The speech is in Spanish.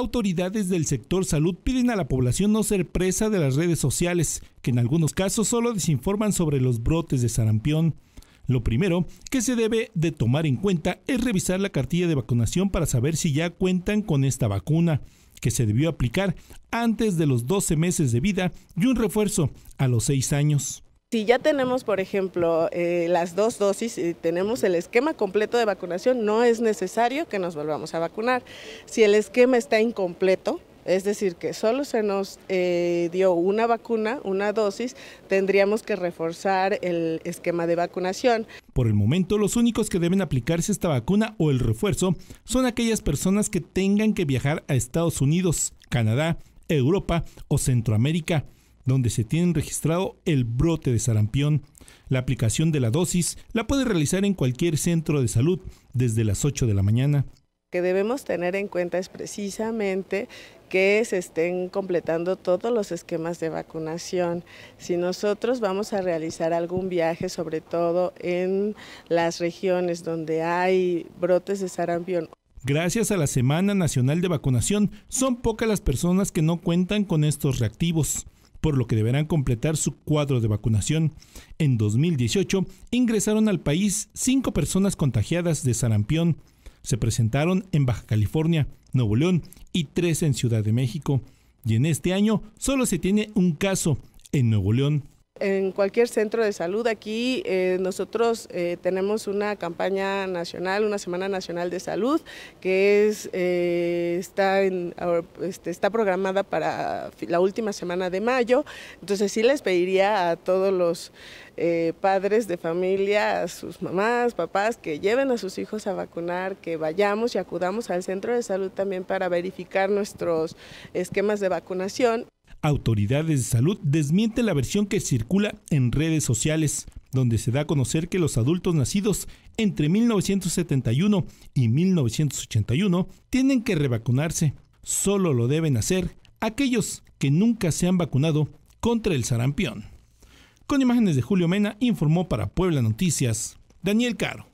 autoridades del sector salud piden a la población no ser presa de las redes sociales, que en algunos casos solo desinforman sobre los brotes de sarampión. Lo primero que se debe de tomar en cuenta es revisar la cartilla de vacunación para saber si ya cuentan con esta vacuna, que se debió aplicar antes de los 12 meses de vida y un refuerzo a los 6 años. Si ya tenemos, por ejemplo, eh, las dos dosis y tenemos el esquema completo de vacunación, no es necesario que nos volvamos a vacunar. Si el esquema está incompleto, es decir, que solo se nos eh, dio una vacuna, una dosis, tendríamos que reforzar el esquema de vacunación. Por el momento, los únicos que deben aplicarse esta vacuna o el refuerzo son aquellas personas que tengan que viajar a Estados Unidos, Canadá, Europa o Centroamérica donde se tiene registrado el brote de sarampión. La aplicación de la dosis la puede realizar en cualquier centro de salud desde las 8 de la mañana que debemos tener en cuenta es precisamente que se estén completando todos los esquemas de vacunación. Si nosotros vamos a realizar algún viaje, sobre todo en las regiones donde hay brotes de sarampión. Gracias a la Semana Nacional de Vacunación, son pocas las personas que no cuentan con estos reactivos por lo que deberán completar su cuadro de vacunación. En 2018 ingresaron al país cinco personas contagiadas de sarampión. Se presentaron en Baja California, Nuevo León y tres en Ciudad de México. Y en este año solo se tiene un caso en Nuevo León en cualquier centro de salud. Aquí eh, nosotros eh, tenemos una campaña nacional, una Semana Nacional de Salud, que es, eh, está, en, este, está programada para la última semana de mayo. Entonces sí les pediría a todos los padres de familia, a sus mamás, papás, que lleven a sus hijos a vacunar, que vayamos y acudamos al centro de salud también para verificar nuestros esquemas de vacunación. Autoridades de salud desmienten la versión que circula en redes sociales, donde se da a conocer que los adultos nacidos entre 1971 y 1981 tienen que revacunarse. Solo lo deben hacer aquellos que nunca se han vacunado contra el sarampión. Con imágenes de Julio Mena informó para Puebla Noticias Daniel Caro.